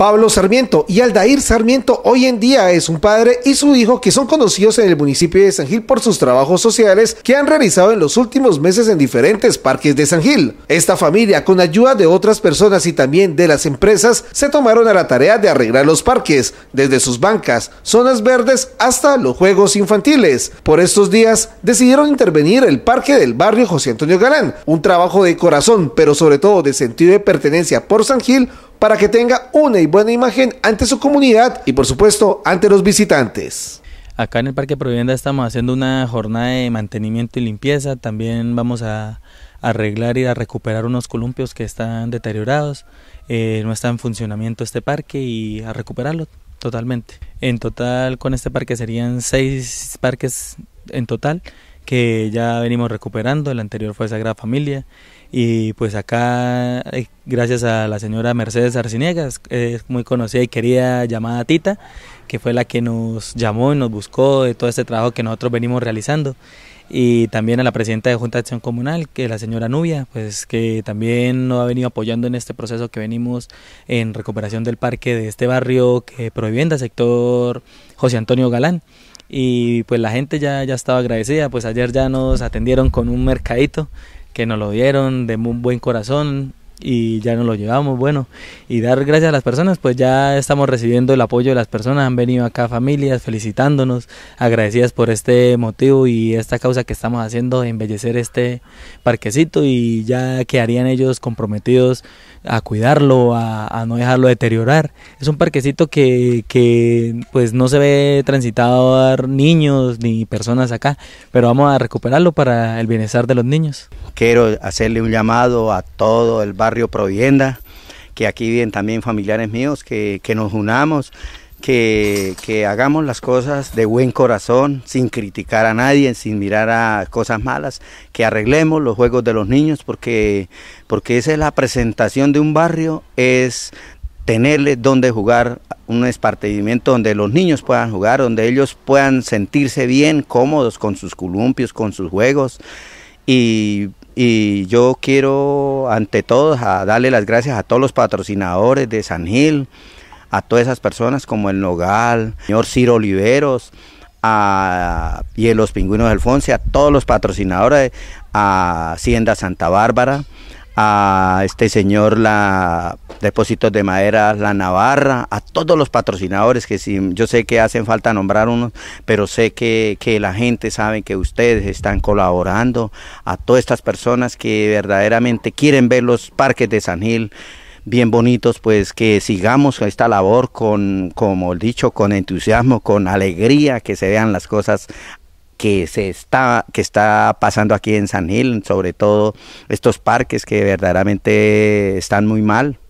Pablo Sarmiento y Aldair Sarmiento hoy en día es un padre y su hijo que son conocidos en el municipio de San Gil por sus trabajos sociales que han realizado en los últimos meses en diferentes parques de San Gil. Esta familia, con ayuda de otras personas y también de las empresas, se tomaron a la tarea de arreglar los parques, desde sus bancas, zonas verdes hasta los juegos infantiles. Por estos días decidieron intervenir el parque del barrio José Antonio Galán, un trabajo de corazón, pero sobre todo de sentido de pertenencia por San Gil, para que tenga una y buena imagen ante su comunidad y por supuesto ante los visitantes. Acá en el Parque Provienda estamos haciendo una jornada de mantenimiento y limpieza, también vamos a arreglar y a recuperar unos columpios que están deteriorados, eh, no está en funcionamiento este parque y a recuperarlo totalmente. En total con este parque serían seis parques en total que ya venimos recuperando, el anterior fue Sagrada Familia, y pues acá, eh, gracias a la señora Mercedes Arciniegas, es muy conocida y querida llamada Tita, que fue la que nos llamó y nos buscó de todo este trabajo que nosotros venimos realizando y también a la presidenta de Junta de Acción Comunal, que es la señora Nubia, pues que también nos ha venido apoyando en este proceso que venimos en recuperación del parque de este barrio que Prohibienda, sector José Antonio Galán y pues la gente ya, ya estaba agradecida, pues ayer ya nos atendieron con un mercadito que nos lo dieron de muy buen corazón, y ya nos lo llevamos, bueno, y dar gracias a las personas, pues ya estamos recibiendo el apoyo de las personas, han venido acá familias felicitándonos, agradecidas por este motivo y esta causa que estamos haciendo de embellecer este parquecito y ya quedarían ellos comprometidos a cuidarlo, a, no dejarlo deteriorar. Es un parquecito que, que pues no se ve transitado niños ni personas acá, pero vamos a recuperarlo para el bienestar de los niños. Quiero hacerle un llamado a todo el barrio barrio Provienda, que aquí vienen también familiares míos, que, nos unamos, que, hagamos las cosas de buen corazón, sin criticar a nadie, sin mirar a cosas malas, que arreglemos los juegos de los niños, porque, porque esa es la presentación de un barrio, es tenerle donde jugar, un espartimiento donde los niños puedan jugar, donde ellos puedan sentirse bien, cómodos con sus columpios, con sus juegos y y yo quiero, ante todo, darle las gracias a todos los patrocinadores de San Gil, a todas esas personas como el Nogal, señor Ciro Oliveros, a, y a los Pingüinos de Alfonso, a todos los patrocinadores, a Hacienda Santa Bárbara, a este señor la Depósitos de Madera La Navarra, a todos los patrocinadores que yo sé que hacen falta nombrar unos, pero sé que, que la gente sabe que ustedes están colaborando, a todas estas personas que verdaderamente quieren ver los parques de San Gil bien bonitos, pues que sigamos esta labor con, como he dicho, con entusiasmo, con alegría, que se vean las cosas que se está, que está pasando aquí en San Gil, sobre todo estos parques que verdaderamente están muy mal.